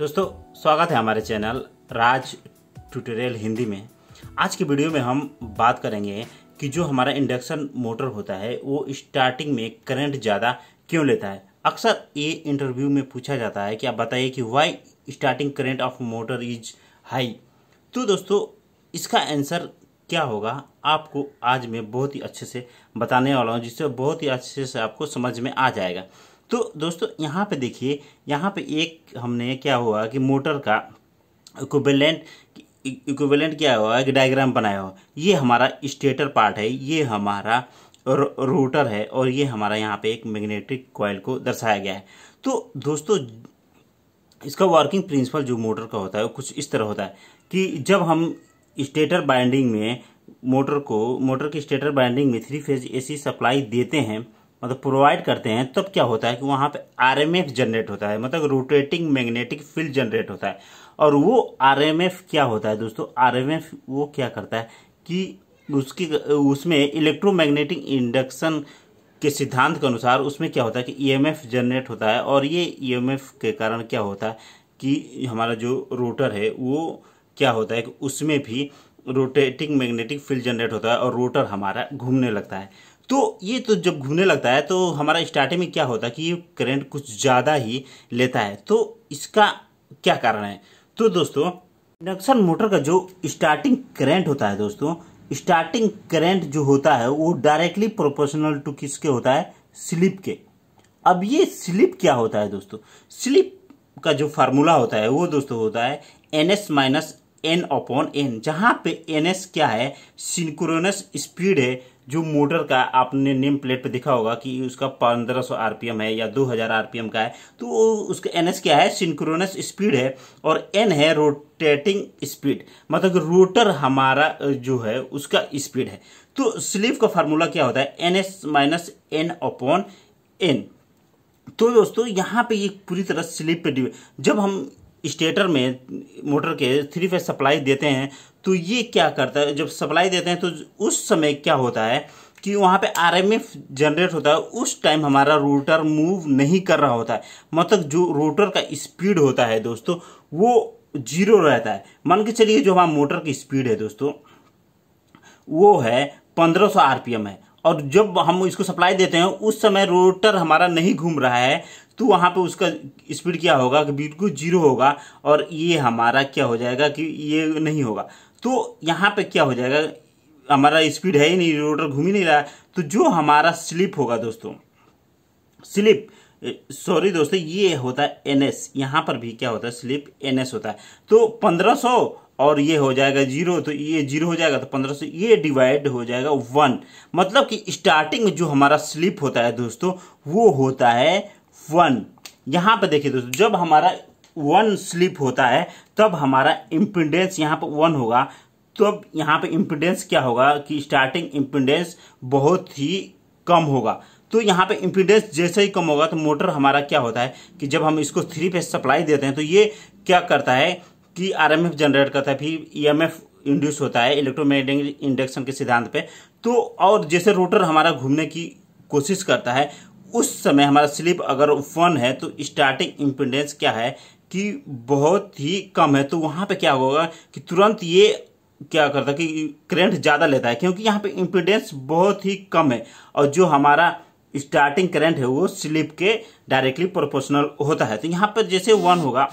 दोस्तों स्वागत है हमारे चैनल राज ट्यूटोरियल हिंदी में आज की वीडियो में हम बात करेंगे कि जो हमारा इंडक्शन मोटर होता है वो स्टार्टिंग में करंट ज़्यादा क्यों लेता है अक्सर ये इंटरव्यू में पूछा जाता है कि आप बताइए कि why starting current of motor is high तो दोस्तों इसका आंसर क्या होगा आपको आज मैं बहुत ही अच्छे से बताने वाला हूँ जिससे बहुत ही अच्छे से आपको समझ में आ जाएगा तो दोस्तों यहाँ पे देखिए यहाँ पे एक हमने क्या हुआ कि मोटर का इक्विवेलेंट इक्विवेलेंट क्या हुआ कि डायग्राम बनाया हुआ ये हमारा स्टेटर पार्ट है ये हमारा रोटर है और ये हमारा यहाँ पे एक मैग्नेटिक कॉयल को दर्शाया गया है तो दोस्तों इसका वर्किंग प्रिंसिपल जो मोटर का होता है वो कुछ इस तरह होता है कि जब हम स्टेटर बाइंडिंग में मोटर को मोटर की स्टेटर बाइंडिंग में थ्री फेज एसी सप्लाई देते हैं मतलब प्रोवाइड करते हैं तब क्या होता है कि वहाँ पे आरएमएफ जनरेट होता है मतलब रोटेटिंग मैग्नेटिक फील्ड जनरेट होता है और वो आरएमएफ क्या होता है दोस्तों आरएमएफ वो क्या करता है कि उसकी उसमें इलेक्ट्रोमैग्नेटिक इंडक्शन के सिद्धांत के अनुसार उसमें क्या होता है कि ईएमएफ e जनरेट होता है और ये ईएमएफ e के कारण क्या होता है कि हमारा जो रोटर है वो क्या होता है कि उसमें भी रोटेटिंग मैग्नेटिक फील्ड जनरेट होता है और रोटर हमारा घूमने लगता है तो ये तो जब घूमने लगता है तो हमारा स्टार्टिंग में क्या होता है कि ये करंट कुछ ज़्यादा ही लेता है तो इसका क्या कारण है तो दोस्तों इंडक्शन मोटर का जो स्टार्टिंग करंट होता है दोस्तों स्टार्टिंग करंट जो होता है वो डायरेक्टली प्रोपोर्शनल टू किसके होता है स्लिप के अब ये स्लिप क्या होता है दोस्तों स्लिप का जो फार्मूला होता है वो दोस्तों होता है N S minus N upon N जहाँ पे एन एस क्या है सिंक्रोनस स्पीड है जो मोटर का आपने नेम प्लेट पे देखा होगा कि उसका 1500 आरपीएम है या 2000 आरपीएम का है तो उसका एन क्या है सिंक्रोनस स्पीड है और एन है रोटेटिंग स्पीड मतलब रोटर हमारा जो है उसका स्पीड है तो स्लीप का फार्मूला क्या होता है N S minus N upon N तो दोस्तों यहाँ पे ये पूरी तरह स्लीप पे जब हम स्टेटर में मोटर के थ्री फेज सप्लाई देते हैं तो ये क्या करता है जब सप्लाई देते हैं तो उस समय क्या होता है कि वहाँ पे आरएमएफ जनरेट होता है उस टाइम हमारा रोटर मूव नहीं कर रहा होता है मतलब जो रोटर का स्पीड होता है दोस्तों वो जीरो रहता है मान के चलिए जो हमारा मोटर की स्पीड है दोस्तों वो है 1500 आरपीएम है और जब हम इसको सप्लाई देते हैं उस समय रोटर हमारा नहीं घूम रहा है तो वहाँ पे उसका स्पीड क्या होगा कि बिल्कुल जीरो होगा और ये हमारा क्या हो जाएगा कि ये नहीं होगा तो यहाँ पे क्या हो जाएगा हमारा स्पीड है ही नहीं रोटर घूम ही नहीं रहा तो जो हमारा स्लिप होगा दोस्तों स्लिप सॉरी दोस्तों ये होता है एन एस यहाँ पर भी क्या होता है स्लिप एन एस होता है तो पंद्रह सौ और ये हो जाएगा जीरो तो ये जीरो हो जाएगा तो पंद्रह सौ ये डिवाइड हो जाएगा वन मतलब कि स्टार्टिंग में जो हमारा स्लिप होता है दोस्तों वो होता है वन यहाँ पर देखिए दोस्तों जब हमारा वन स्लिप होता है तब हमारा इम्पिडेंस यहाँ पर वन होगा तब यहाँ पे इम्पिडेंस क्या होगा कि स्टार्टिंग इम्पिडेंस बहुत ही कम होगा तो यहाँ पे इम्पिडेंस जैसे ही कम होगा तो मोटर हमारा क्या होता है कि जब हम इसको थ्री फेज सप्लाई देते हैं तो ये क्या करता है कि आरएमएफ जनरेट करता है फिर ईएमएफ e इंड्यूस होता है इलेक्ट्रोमैग्नेटिक इंडक्शन के सिद्धांत पे तो और जैसे रोटर हमारा घूमने की कोशिश करता है उस समय हमारा स्लिप अगर वन है तो स्टार्टिंग इम्पिडेंस क्या है कि बहुत ही कम है तो वहाँ पे क्या होगा कि तुरंत ये क्या करता है कि करंट ज़्यादा लेता है क्योंकि यहाँ पे इम्पिडेंस बहुत ही कम है और जो हमारा स्टार्टिंग करंट है वो स्लिप के डायरेक्टली प्रोपोर्शनल होता है तो यहाँ पर जैसे वन होगा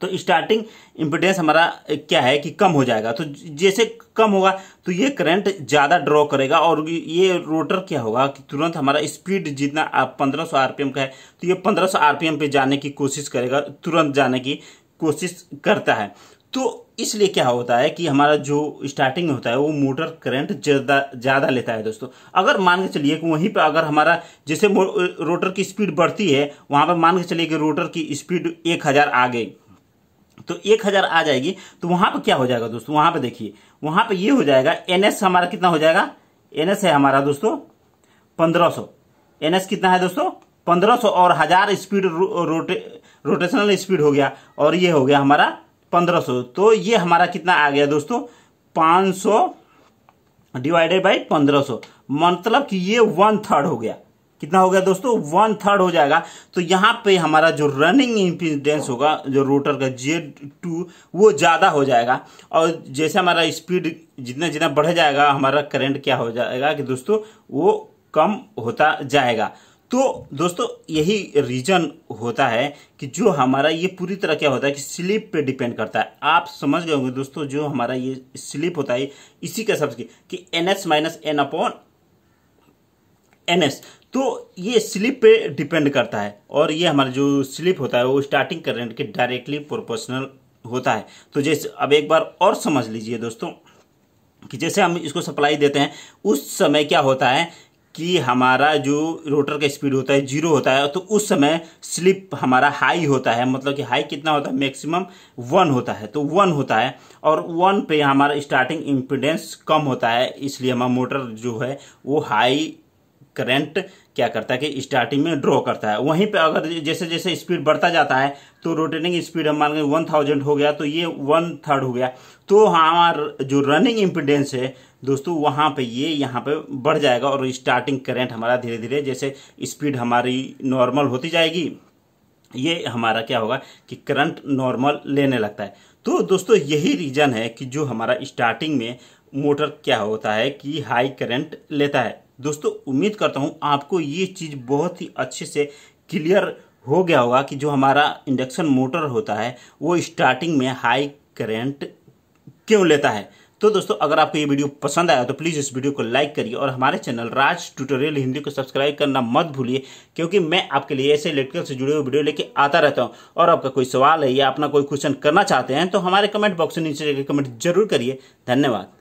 तो स्टार्टिंग इम्पिडेंस हमारा क्या है कि कम हो जाएगा तो जैसे कम होगा तो ये करंट ज़्यादा ड्रॉ करेगा और ये रोटर क्या होगा कि तुरंत हमारा स्पीड जितना पंद्रह सौ आरपीएम का है तो ये पंद्रह सौ आरपीएम पे जाने की कोशिश करेगा तुरंत जाने की कोशिश करता है तो इसलिए क्या होता है कि हमारा जो स्टार्टिंग होता है वो मोटर करंट ज़्यादा ज़्यादा लेता है दोस्तों अगर मान के चलिए कि वहीं पर अगर हमारा जैसे रोटर की स्पीड बढ़ती है वहाँ पर मान के चलिए कि रोटर की स्पीड एक हज़ार आ गई तो एक हजार आ जाएगी तो वहां पर क्या हो जाएगा दोस्तों वहां पर देखिए वहां पर ये हो जाएगा एनएस हमारा कितना हो जाएगा एनएस है हमारा दोस्तों पंद्रह सौ एनएस कितना है दोस्तों पंद्रह सौ और हजार स्पीड रोटे, रोटेशनल स्पीड हो गया और ये हो गया हमारा पंद्रह सौ तो ये हमारा कितना आ गया दोस्तों पांच सौ डिवाइडेड बाई पंद्रह सो मतलब कि ये वन थर्ड हो गया कितना हो गया दोस्तों वन थर्ड हो जाएगा तो यहाँ पे हमारा जो रनिंग इम्पीडेंस होगा जो रोटर का जे टू वो ज़्यादा हो जाएगा और जैसे हमारा स्पीड जितना जितना बढ़ जाएगा हमारा करंट क्या हो जाएगा कि दोस्तों वो कम होता जाएगा तो दोस्तों यही रीजन होता है कि जो हमारा ये पूरी तरह क्या होता है कि स्लिप पे डिपेंड करता है आप समझ गए होंगे दोस्तों जो हमारा ये स्लिप होता है इसी का सबसे कि N S minus N upon N S तो ये स्लिप पे डिपेंड करता है और ये हमारा जो स्लिप होता है वो स्टार्टिंग करंट के डायरेक्टली प्रोपोर्शनल होता है तो जैसे अब एक बार और समझ लीजिए दोस्तों कि जैसे हम इसको सप्लाई देते हैं उस समय क्या होता है कि हमारा जो रोटर का स्पीड होता है जीरो होता है तो उस समय स्लिप हमारा हाई होता है मतलब कि हाई कितना होता है मैक्सिमम वन होता है तो वन होता है और वन पे हमारा स्टार्टिंग इम्पिडेंस कम होता है इसलिए हमारा मोटर जो है वो हाई करंट क्या करता है कि स्टार्टिंग में ड्रॉ करता है वहीं पे अगर जैसे जैसे स्पीड बढ़ता जाता है तो रोटेटिंग स्पीड हम मान लेंगे वन थाउजेंड हो गया तो ये वन थर्ड हो गया तो हमारा जो रनिंग इम्पिडेंस है दोस्तों वहाँ पे ये यहाँ पे बढ़ जाएगा और स्टार्टिंग करेंट हमारा धीरे धीरे जैसे स्पीड हमारी नॉर्मल होती जाएगी ये हमारा क्या होगा कि करंट नॉर्मल लेने लगता है तो दोस्तों यही रीज़न है कि जो हमारा स्टार्टिंग में मोटर क्या होता है कि हाई करंट लेता है दोस्तों उम्मीद करता हूँ आपको ये चीज़ बहुत ही अच्छे से क्लियर हो गया होगा कि जो हमारा इंडक्शन मोटर होता है वो स्टार्टिंग में हाई करेंट क्यों लेता है तो दोस्तों अगर आपको ये वीडियो पसंद आया तो प्लीज़ इस वीडियो को लाइक करिए और हमारे चैनल राज ट्यूटोरियल हिंदी को सब्सक्राइब करना मत भूलिए क्योंकि मैं आपके लिए ऐसे इलेक्ट्रिकल से जुड़े हुए वीडियो लेके आता रहता हूँ और आपका कोई सवाल है या अपना कोई क्वेश्चन करना चाहते हैं तो हमारे कमेंट बॉक्स में नीचे कमेंट जरूर करिए धन्यवाद